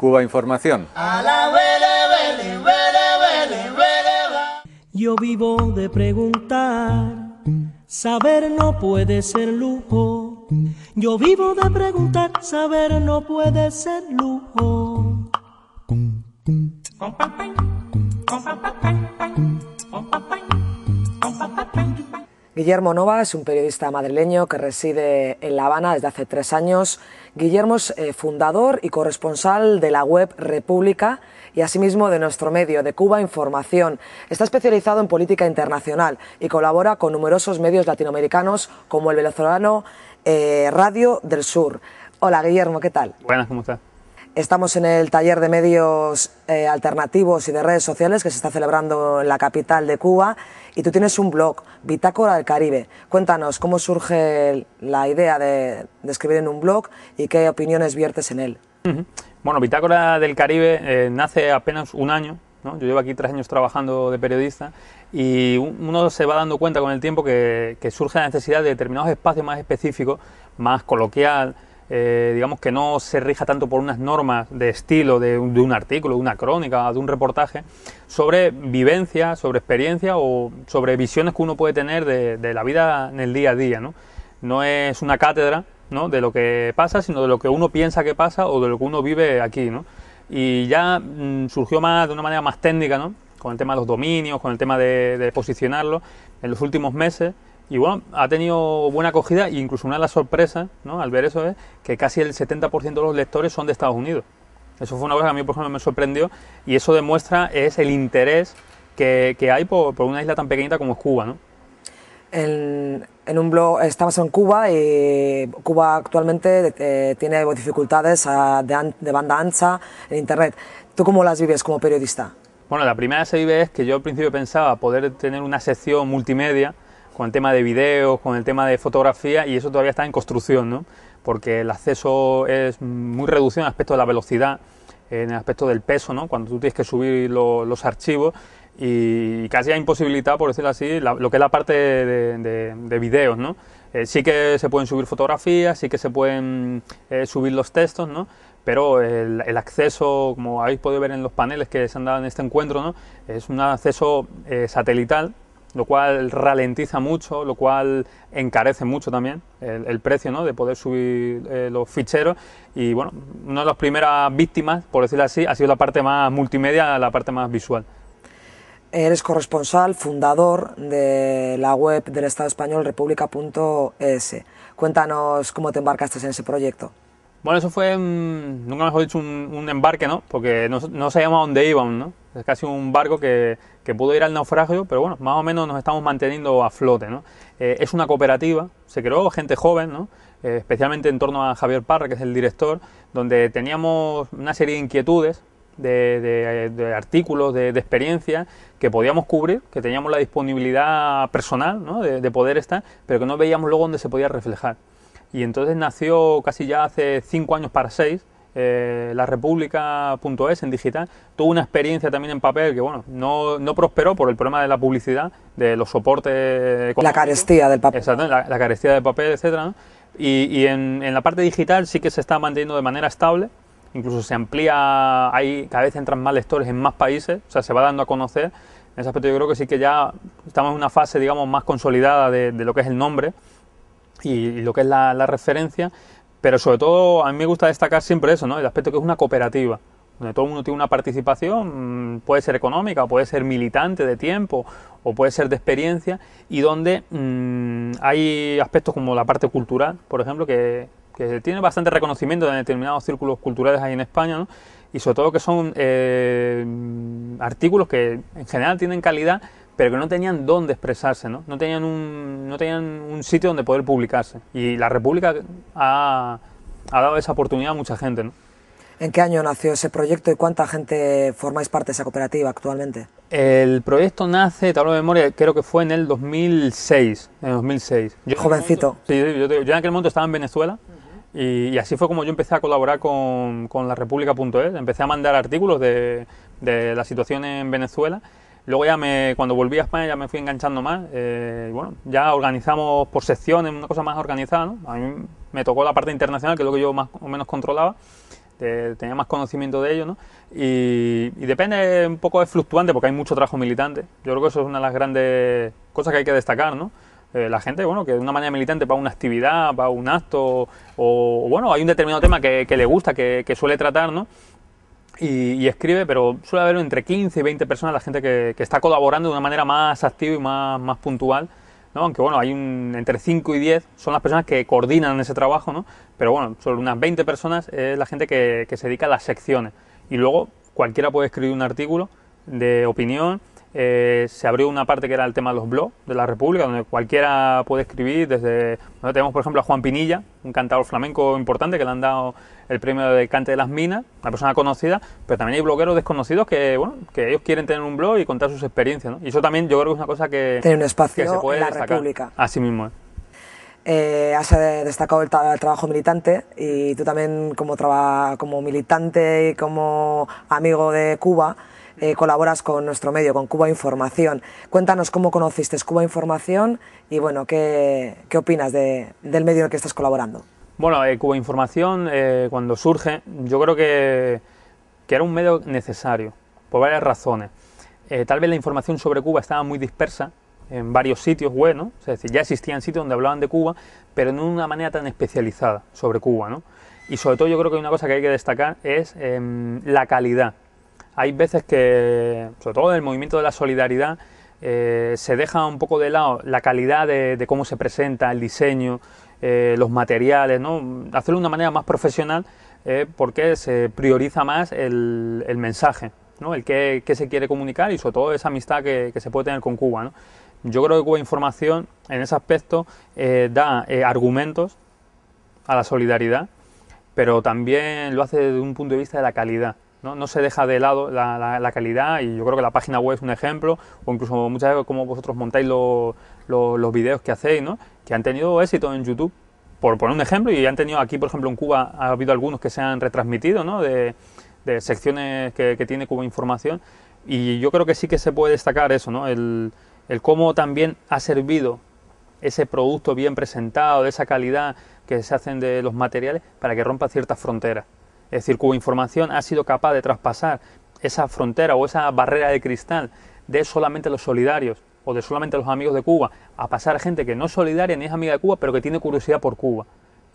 Cuba Información. Yo vivo de preguntar, saber no puede ser lujo. Yo vivo de preguntar, saber no puede ser lujo. Guillermo Nova es un periodista madrileño que reside en La Habana desde hace tres años. Guillermo es eh, fundador y corresponsal de la web República y asimismo de nuestro medio, de Cuba Información. Está especializado en política internacional y colabora con numerosos medios latinoamericanos como el venezolano eh, Radio del Sur. Hola Guillermo, ¿qué tal? Buenas, ¿cómo estás? Estamos en el taller de medios eh, alternativos y de redes sociales que se está celebrando en la capital de Cuba y tú tienes un blog, Bitácora del Caribe. Cuéntanos cómo surge la idea de, escribir en un blog y qué opiniones viertes en él. Bueno, Bitácora del Caribe eh, nace apenas un año. ¿no? Yo llevo aquí tres años trabajando de periodista y uno se va dando cuenta con el tiempo que, que surge la necesidad de determinados espacios más específicos, más coloquial, eh, digamos que no se rija tanto por unas normas de estilo de un, artículo, de una crónica, de un reportaje, sobre vivencia, sobre experiencia o sobre visiones que uno puede tener de, la vida en el día a día. No, es una cátedra de lo que pasa, sino de lo que uno piensa que pasa o de lo que uno vive aquí. Y ya mm, surgió más de una manera más técnica, con el tema de los dominios, con el tema de posicionarlo en los últimos meses y bueno, ha tenido buena acogida e incluso una de las sorpresas ¿no? al ver eso es que casi el 70% de los lectores son de Estados Unidos. Eso fue una cosa que a mí, por ejemplo, me sorprendió y eso demuestra es el interés que, hay por, una isla tan pequeñita como es Cuba, ¿no? En, un blog, estamos en Cuba y Cuba actualmente eh, tiene dificultades ah, de, de banda ancha en Internet. ¿Tú cómo las vives como periodista? Bueno, la primera que se vive es que yo al principio pensaba poder tener una sección multimedia con el tema de videos, con el tema de fotografía, y eso todavía está en construcción, ¿no? porque el acceso es muy reducido en el aspecto de la velocidad, en el aspecto del peso, ¿no? cuando tú tienes que subir los archivos y casi ha imposibilitado, por decirlo así, lo que es la parte de, videos. ¿no? Eh, sí que se pueden subir fotografías, sí que se pueden eh, subir los textos, ¿no? pero el, acceso, como habéis podido ver en los paneles que se han dado en este encuentro, ¿no? es un acceso eh, satelital lo cual ralentiza mucho, lo cual encarece mucho también el, precio ¿no? de poder subir eh, los ficheros. Y bueno, una de las primeras víctimas, por decirlo así, ha sido la parte más multimedia, la parte más visual. Eres corresponsal, fundador de la web del Estado español república.es. Cuéntanos cómo te embarcaste en ese proyecto. Bueno, eso fue, nunca mejor dicho, un, embarque, ¿no? Porque no, no sabíamos a dónde íbamos, ¿no? Es casi un barco que, pudo ir al naufragio, pero bueno, más o menos nos estamos manteniendo a flote. ¿no? Eh, es una cooperativa, se creó gente joven, ¿no? Eh, especialmente en torno a Javier Parra, que es el director, donde teníamos una serie de inquietudes, de, artículos, de, de experiencias que podíamos cubrir, que teníamos la disponibilidad personal ¿no? de poder estar, pero que no veíamos luego dónde se podía reflejar. Y entonces nació casi ya hace cinco años para seis eh, la república.es en digital. Tuvo una experiencia también en papel que, bueno, no, prosperó por el problema de la publicidad, de los soportes. La carestía del papel. la, carestía de papel, etcétera. Y, en, la parte digital sí que se está manteniendo de manera estable. Incluso se amplía, hay, cada vez entran más lectores en más países, o sea, se va dando a conocer. En ese aspecto yo creo que sí que ya estamos en una fase, digamos, más consolidada de, lo que es el nombre y, lo que es la, la referencia pero sobre todo a mí me gusta destacar siempre eso, ¿no? El aspecto que es una cooperativa, donde todo el mundo tiene una participación, mm, puede ser económica, puede ser militante de tiempo o puede ser de experiencia, y donde mm, hay aspectos como la parte cultural, por ejemplo, que, que tiene bastante reconocimiento en determinados círculos culturales ahí en España, y sobre todo que son eh, artículos que en general tienen calidad, pero que no tenían dónde expresarse, ¿no? No tenían un, no tenían un sitio donde poder publicarse. Y la República ha, ha dado esa oportunidad a mucha gente, ¿En qué año nació ese proyecto y cuánta gente formáis parte de esa cooperativa actualmente? El proyecto nace, te hablo de memoria, creo que fue en el 2006. En 2006. Jovencito. sí, yo, en aquel momento estaba en Venezuela y, así fue como yo empecé a colaborar con, con la Empecé a mandar artículos de, de la situación en Venezuela Luego ya me, cuando volví a España ya me fui enganchando más. Eh, bueno, ya organizamos por secciones, una cosa más organizada. A mí me tocó la parte internacional, que es lo que yo más o menos controlaba. tenía más conocimiento de ello, Y, depende, un poco es fluctuante porque hay mucho trabajo militante. Yo creo que eso es una de las grandes cosas que hay que destacar, eh, la gente, bueno, que de una manera militante para una actividad, para un acto, o, bueno, hay un determinado tema que, le gusta, que, que suele tratar, ¿no? y, escribe, pero suele haber entre 15 y 20 personas la gente que, está colaborando de una manera más activa y más, más puntual. ¿no? Aunque bueno, hay un, entre 5 y 10 son las personas que coordinan ese trabajo, ¿no? Pero bueno, sobre unas 20 personas es la gente que, se dedica a las secciones. Y luego cualquiera puede escribir un artículo de opinión. Eh, se abrió una parte que era el tema de los blogs de la República, donde cualquiera puede escribir desde... tenemos por ejemplo a Juan Pinilla, un cantador flamenco importante que le han dado el premio de Cante de las Minas, una persona conocida, pero también hay blogueros desconocidos que, bueno, que ellos quieren tener un blog y contar sus experiencias, Y eso también yo creo que es una cosa que... Tiene un espacio en la República. Así mismo eh, has eh, destacado el, trabajo militante y tú también como, como militante y como amigo de Cuba eh, colaboras con nuestro medio, con Cuba Información. Cuéntanos cómo conociste Cuba Información y bueno, qué, opinas del medio en el que estás colaborando. Bueno, eh, Cuba Información, eh, cuando surge, yo creo que, era un medio necesario, por varias razones. Eh, tal vez la información sobre Cuba estaba muy dispersa en varios sitios web, Es decir, ya existían sitios donde hablaban de Cuba, pero no de una manera tan especializada sobre Cuba, ¿no? Y sobre todo yo creo que una cosa que hay que destacar es em, la calidad. Hay veces que, sobre todo en el movimiento de la solidaridad, eh, se deja un poco de lado la calidad de, cómo se presenta, el diseño, eh, los materiales, ¿no? hacerlo de una manera más profesional eh, porque se prioriza más el, mensaje, ¿no? el que, se quiere comunicar y sobre todo esa amistad que, se puede tener con Cuba. Yo creo que Cuba Información en ese aspecto da argumentos a la solidaridad, pero también lo hace desde un punto de vista de la calidad. No, se deja de lado la, calidad y yo creo que la página web es un ejemplo, o incluso muchas veces como vosotros montáis los videos que hacéis, que han tenido éxito en YouTube, por poner un ejemplo, y han tenido aquí, por ejemplo, en Cuba ha habido algunos que se han retransmitido ¿no? de, secciones que, que, tiene Cuba Información, y yo creo que sí que se puede destacar eso, ¿no? el, el cómo también ha servido ese producto bien presentado, de esa calidad que se hacen de los materiales, para que rompa ciertas fronteras. Es decir, Información ha sido capaz de traspasar esa frontera o esa barrera de cristal de solamente los solidarios o de solamente los amigos de Cuba a pasar a gente que no es solidaria ni es amiga de Cuba, pero que tiene curiosidad por Cuba.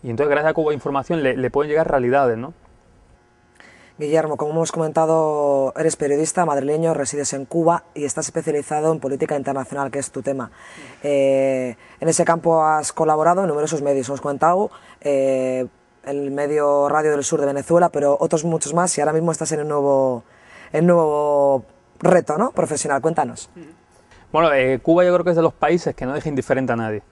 Y entonces, gracias a Cuba Información, le, pueden llegar realidades, ¿no? Guillermo, como hemos comentado, eres periodista madrileño, resides en Cuba y estás especializado en política internacional, que es tu tema. Eh, en ese campo has colaborado en numerosos medios, hemos comentado, eh, el medio radio del sur de Venezuela, pero otros muchos más y ahora mismo estás en un nuevo, el nuevo reto ¿no? profesional. Cuéntanos. Mm. Bueno, eh, Cuba yo creo que es de los países que no deja indiferente a nadie.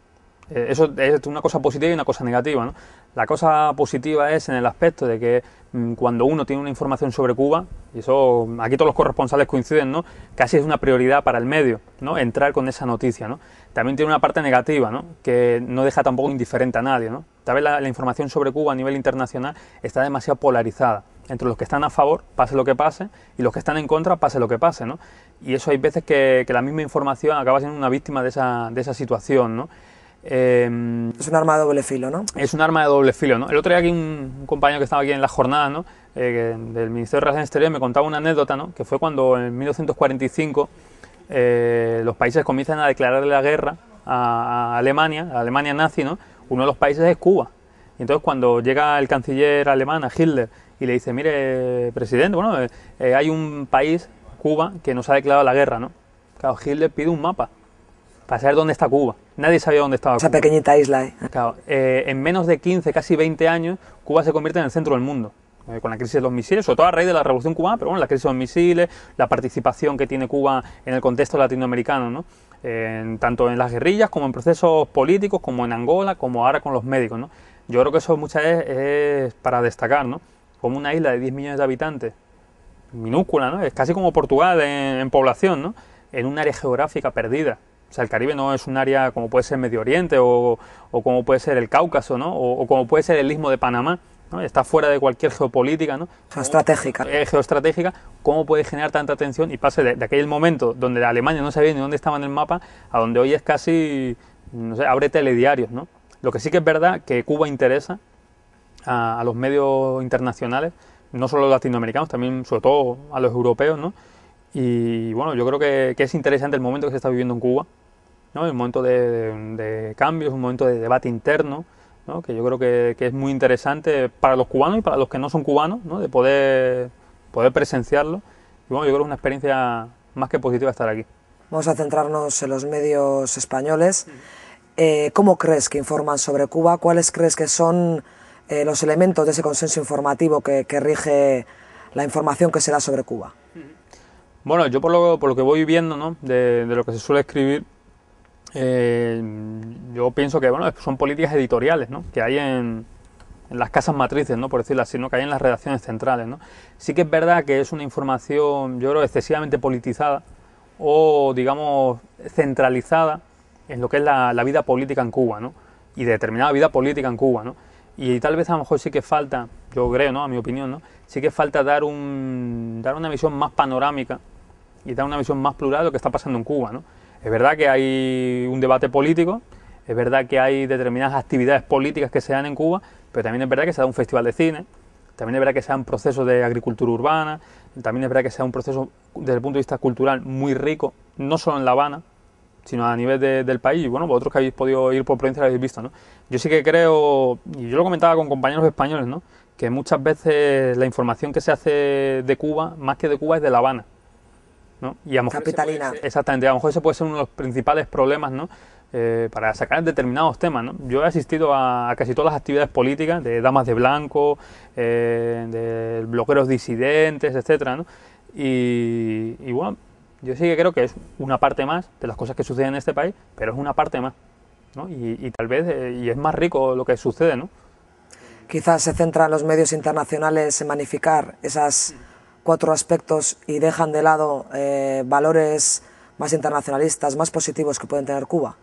Eh, eso es una cosa positiva y una cosa negativa. ¿no? La cosa positiva es en el aspecto de que mm, cuando uno tiene una información sobre Cuba, y eso aquí todos los corresponsales coinciden, ¿no? casi es una prioridad para el medio ¿no? entrar con esa noticia. ¿no? También tiene una parte negativa, ¿no? que no deja tampoco indiferente a nadie. ¿no? Tal vez la, información sobre Cuba a nivel internacional está demasiado polarizada entre los que están a favor, pase lo que pase, y los que están en contra, pase lo que pase, ¿no? Y eso hay veces que, la misma información acaba siendo una víctima de esa, de situación, ¿no? Em, es un arma de doble filo, ¿no? Es un arma de doble filo, ¿no? El otro día aquí un, compañero que estaba aquí en la jornada, ¿no? Eh, del Ministerio de Relaciones Exteriores me contaba una anécdota, ¿no? Que fue cuando en 1945 eh, los países comienzan a declarar la guerra a Alemania, a Alemania nazi, ¿no? uno de los países es Cuba. Y entonces cuando llega el canciller alemán, a Hitler, y le dice, mire, presidente, bueno, eh, eh, hay un país, Cuba, que nos ha declarado la guerra, ¿no? Claro, Hitler pide un mapa para saber dónde está Cuba. Nadie sabía dónde estaba Esa Cuba. Esa pequeñita isla, ¿eh? Claro, en menos de 15, casi 20 años, Cuba se convierte en el centro del mundo. con la crisis de los misiles, sobre todo a raíz de la Revolución Cubana, pero bueno, la crisis de los misiles, la participación que tiene Cuba en el contexto latinoamericano, ¿no? tanto en las guerrillas como en procesos políticos, como en Angola, como ahora con los médicos. ¿no? Yo creo que eso muchas veces es para destacar, ¿no? como una isla de 10 millones de habitantes, minúscula, ¿no? es casi como Portugal en, población, ¿no? en un área geográfica perdida. O sea, el Caribe no es un área como puede ser Medio Oriente o, o como puede ser el Cáucaso, ¿no? O, o como puede ser el Istmo de Panamá está fuera de cualquier geopolítica, ¿no? Eh, geoestratégica. ¿cómo puede generar tanta atención y pase de, aquel momento donde Alemania no sabía ni dónde estaba en el mapa a donde hoy es casi, no sé, abre telediarios? ¿no? Lo que sí que es verdad que Cuba interesa a, los medios internacionales, no solo los latinoamericanos, también sobre todo a los europeos, ¿no? Y bueno, yo creo que, es interesante el momento que se está viviendo en Cuba, ¿no? El momento de, de cambios, un momento de debate interno, que yo creo que, es muy interesante para los cubanos y para los que no son cubanos, de poder, poder presenciarlo. Y bueno, yo creo que es una experiencia más que positiva estar aquí. Vamos a centrarnos en los medios españoles. Eh, ¿Cómo crees que informan sobre Cuba? ¿Cuáles crees que son eh, los elementos de ese consenso informativo que, rige la información que se da sobre Cuba? Bueno, yo por lo, por lo que voy viendo, de lo que se suele escribir, eh, yo pienso que bueno, son políticas editoriales ¿no? que hay en, las casas matrices, ¿no? por decirlo así, ¿no? que hay en las redacciones centrales. ¿no? Sí que es verdad que es una información, yo creo, excesivamente politizada o, digamos, centralizada en lo que es la, vida política en Cuba ¿no? y determinada vida política en Cuba. ¿no? Y tal vez a lo mejor sí que falta, yo creo, ¿no? a mi opinión, ¿no? sí que falta dar, un, dar una visión más panorámica y dar una visión más plural de lo que está pasando en Cuba. ¿no? Es verdad que hay un debate político, es verdad que hay determinadas actividades políticas que se dan en Cuba, pero también es verdad que se da un festival de cine, también es verdad que se un proceso de agricultura urbana, también es verdad que sea un proceso desde el punto de vista cultural muy rico, no solo en La Habana, sino a nivel del país. Y bueno, vosotros que habéis podido ir por provincia lo habéis visto, ¿no? Yo sí que creo, y yo lo comentaba con compañeros españoles, ¿no? Que muchas veces la información que se hace de Cuba, más que de Cuba, es de La Habana. Capitalina. exactamente, a lo mejor ese puede ser uno de los principales problemas, ¿no? Eh, para sacar determinados temas. ¿no? Yo he asistido a, casi todas las actividades políticas de Damas de Blanco, eh, de bloqueros disidentes, etcétera, y, bueno, yo sí que creo que es una parte más de las cosas que suceden en este país, pero es una parte más. ¿no? Y, tal vez eh, y es más rico lo que sucede. ¿no? Quizás se centran los medios internacionales en magnificar esas cuatro aspectos y dejan de lado eh, valores más internacionalistas, más positivos que pueden tener Cuba?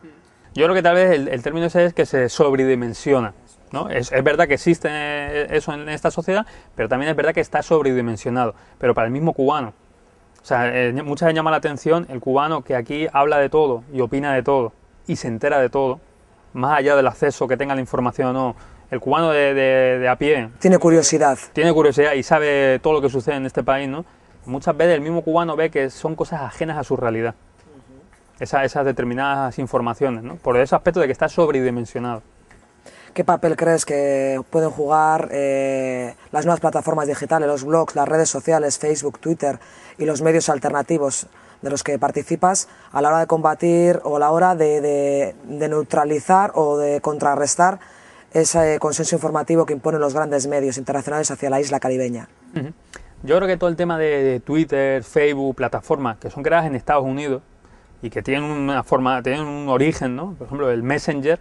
Yo creo que tal vez el, término ese es que se sobredimensiona. ¿no? Es, es, verdad que existe eh, eso en esta sociedad, pero también es verdad que está sobredimensionado, pero para el mismo cubano. O sea, eh, muchas veces llama la atención el cubano que aquí habla de todo y opina de todo y se entera de todo, más allá del acceso que tenga la información o no, el cubano de, a pie. Tiene curiosidad. Tiene curiosidad y sabe todo lo que sucede en este país, ¿no? Muchas veces el mismo cubano ve que son cosas ajenas a su realidad. esas determinadas informaciones, ¿no? Por ese aspecto de que está sobredimensionado. ¿Qué papel crees que pueden jugar eh, las nuevas plataformas digitales, los blogs, las redes sociales, Facebook, Twitter y los medios alternativos de los que participas a la hora de combatir o a la hora de, de neutralizar o de contrarrestar ese consenso informativo que imponen los grandes medios internacionales hacia la isla caribeña. Yo creo que todo el tema de Twitter, Facebook, plataformas que son creadas en Estados Unidos y que tienen una forma, tienen un origen, ¿no? Por ejemplo, el Messenger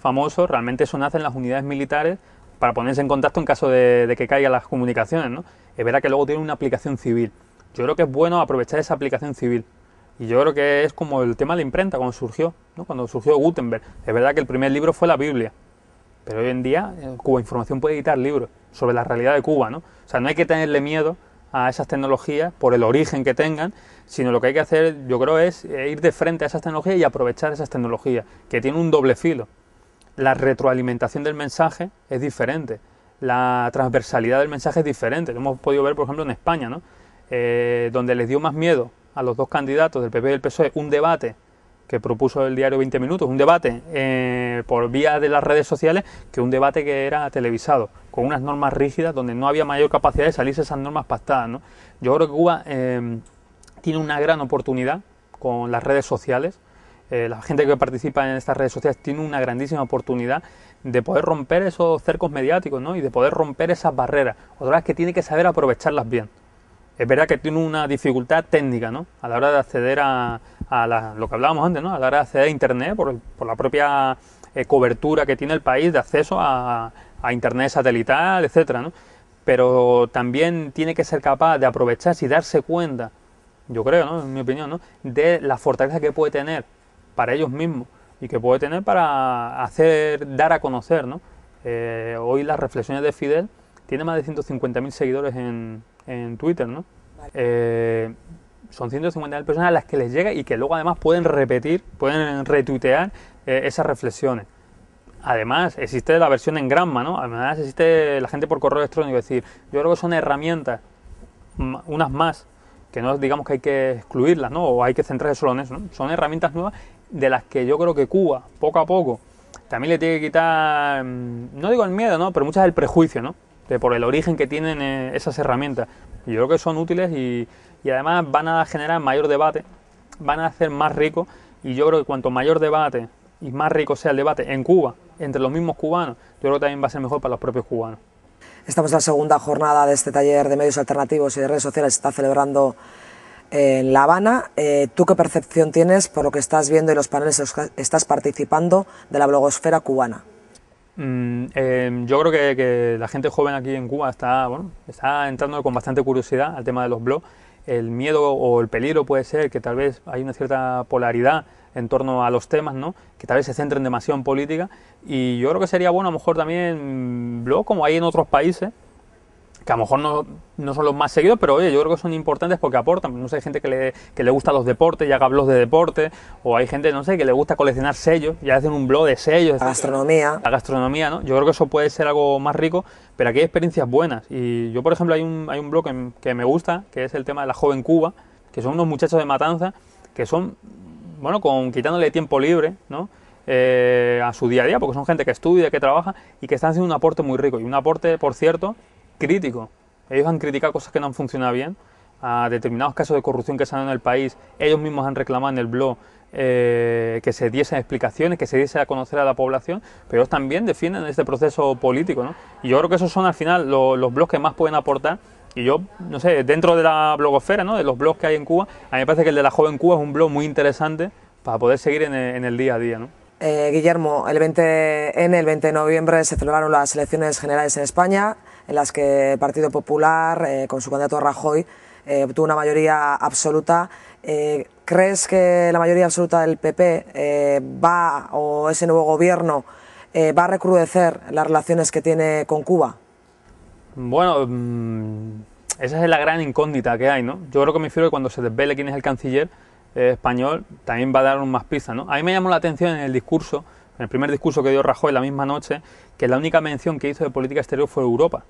famoso, realmente eso nace en las unidades militares para ponerse en contacto en caso de, que caigan las comunicaciones, ¿no? Es verdad que luego tiene una aplicación civil. Yo creo que es bueno aprovechar esa aplicación civil. Y yo creo que es como el tema de la imprenta, cuando surgió, ¿no? cuando surgió Gutenberg. Es verdad que el primer libro fue la Biblia, pero hoy en día, eh, Cuba Información puede editar libros sobre la realidad de Cuba, ¿no? O sea, no hay que tenerle miedo a esas tecnologías por el origen que tengan, sino lo que hay que hacer, yo creo, es eh, ir de frente a esas tecnologías y aprovechar esas tecnologías, que tienen un doble filo. La retroalimentación del mensaje es diferente, la transversalidad del mensaje es diferente. Lo hemos podido ver, por ejemplo, en España, ¿no? Eh, donde les dio más miedo a los dos candidatos del PP y del PSOE un debate que propuso el diario 20 Minutos, un debate eh, por vía de las redes sociales, que un debate que era televisado, con unas normas rígidas donde no había mayor capacidad de salirse esas normas pactadas. ¿no? Yo creo que Cuba eh, tiene una gran oportunidad con las redes sociales. Eh, la gente que participa en estas redes sociales tiene una grandísima oportunidad de poder romper esos cercos mediáticos ¿no? y de poder romper esas barreras. Otra vez que tiene que saber aprovecharlas bien. Es verdad que tiene una dificultad técnica ¿no? a la hora de acceder a, a lo que hablábamos antes, ¿no? a la hora de a Internet por, la propia eh, cobertura que tiene el país de acceso a, Internet satelital, etcétera, Pero también tiene que ser capaz de aprovecharse y darse cuenta, yo creo, ¿no? en mi opinión, ¿no? de la fortaleza que puede tener para ellos mismos y que puede tener para hacer, dar a conocer. ¿no? Eh, hoy las reflexiones de Fidel tiene más de 150.000 seguidores en, Twitter, ¿no? Eh, son 150.000 personas a las que les llega y que luego además pueden repetir, pueden retuitear eh, esas reflexiones. Además, existe la versión en granma, ¿no? Además, existe la gente por correo electrónico. Es decir, yo creo que son herramientas, unas más, que no digamos que hay que excluirlas, ¿no? O hay que centrarse solo en eso, ¿no? Son herramientas nuevas de las que yo creo que Cuba, poco a poco, también le tiene que quitar, mm, no digo el miedo, ¿no? Pero muchas el prejuicio, ¿no? De por el origen que tienen eh, esas herramientas. yo creo que son útiles y y además van a generar mayor debate, van a hacer más rico y yo creo que cuanto mayor debate y más rico sea el debate en Cuba entre los mismos cubanos, yo creo que también va a ser mejor para los propios cubanos. Estamos en la segunda jornada de este taller de medios alternativos y de redes sociales que está celebrando en La Habana. Eh, ¿Tú qué percepción tienes por lo que estás viendo y los paneles en los que estás participando de la blogosfera cubana? Mm, eh, yo creo que, que, la gente joven aquí en Cuba está, bueno, está entrando con bastante curiosidad al tema de los blogs el miedo o el peligro puede ser que tal vez hay una cierta polaridad en torno a los temas, ¿no? que tal vez se centren demasiado en política. Y yo creo que sería bueno a lo mejor también blog, mm, como hay en otros países, que a lo mejor no, no son los más seguidos, pero oye, yo creo que son importantes porque aportan. No sé, hay gente que le, que le gusta los deportes y haga blogs de deporte, o hay gente, no sé, que le gusta coleccionar sellos y hacen un blog de sellos. La gastronomía. La gastronomía, ¿no? Yo creo que eso puede ser algo más rico, pero aquí hay experiencias buenas. Y yo, por ejemplo, hay un, hay un blog que, me gusta, que es el tema de la joven Cuba, que son unos muchachos de Matanza que son, bueno, con quitándole tiempo libre, ¿no? Eh, a su día a día, porque son gente que estudia, que trabaja y que están haciendo un aporte muy rico. Y un aporte, por cierto, crítico. Ellos han criticado cosas que no han funcionado bien, a determinados casos de corrupción que se han dado en el país. Ellos mismos han reclamado en el blog eh, que se diesen explicaciones, que se diese a conocer a la población, pero ellos también defienden este proceso político. ¿no? Y yo creo que esos son al final los blogs que más pueden aportar. Y yo, no sé, dentro de la blogosfera, ¿no? de los blogs que hay en Cuba, a mí me parece que el de la joven Cuba es un blog muy interesante para poder seguir en el, día a día. ¿no? Eh, Guillermo, el 20, en el 20 de noviembre se celebraron las elecciones generales en España en las que el Partido Popular, eh, con su candidato Rajoy, eh, obtuvo una mayoría absoluta. Eh, ¿Crees que la mayoría absoluta del PP va, o ese nuevo gobierno, va a recrudecer las relaciones que tiene con Cuba? Bueno, mm, Esa es la gran incógnita que hay, ¿no? Yo creo que me refiero que cuando se desvele quién es el canciller español, también va a dar un más pista, ¿no? A mí me llamó la atención en el discurso, en el primer discurso que dio Rajoy la misma noche, que la única mención que hizo de política exterior fue Europa.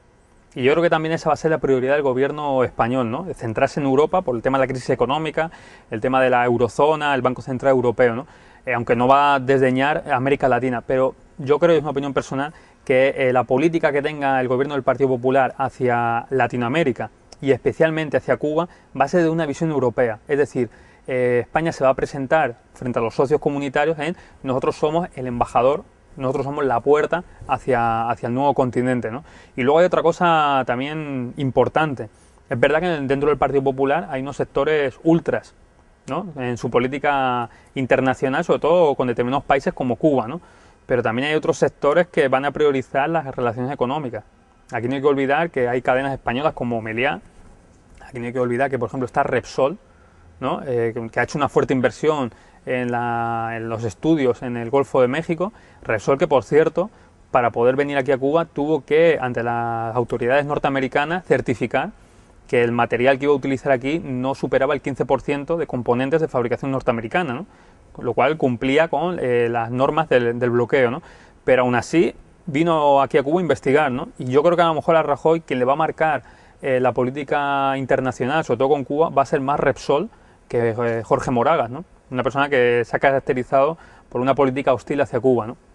Y yo creo que también esa va a ser la prioridad del gobierno español, ¿no? Centrarse en Europa por el tema de la crisis económica, el tema de la eurozona, el Banco Central Europeo, ¿no? Eh, aunque no va a desdeñar América Latina, pero yo creo, es una opinión personal, que eh, la política que tenga el gobierno del Partido Popular hacia Latinoamérica y especialmente hacia Cuba va a ser de una visión europea. Es decir, eh, España se va a presentar frente a los socios comunitarios en nosotros somos el embajador nosotros somos la puerta hacia, hacia el nuevo continente. ¿no? Y luego hay otra cosa también importante. Es verdad que dentro del Partido Popular hay unos sectores ultras ¿no? en su política internacional, sobre todo con determinados países como Cuba. ¿no? Pero también hay otros sectores que van a priorizar las relaciones económicas. Aquí no hay que olvidar que hay cadenas españolas como Meliá. Aquí no hay que olvidar que, por ejemplo, está Repsol, ¿no? Eh, que ha hecho una fuerte inversión en, los estudios en el Golfo de México. Repsol, que por cierto, para poder venir aquí a Cuba, tuvo que, ante las autoridades norteamericanas, certificar que el material que iba a utilizar aquí no superaba el 15% de componentes de fabricación norteamericana, ¿no? lo cual cumplía con eh, las normas del, bloqueo. ¿no? Pero aún así vino aquí a Cuba a investigar. ¿no? Y yo creo que a lo mejor a Rajoy quien le va a marcar eh, la política internacional, sobre todo con Cuba, va a ser más Repsol que eh, Jorge Moragas. ¿no? una persona que se ha caracterizado por una política hostil hacia Cuba. ¿no?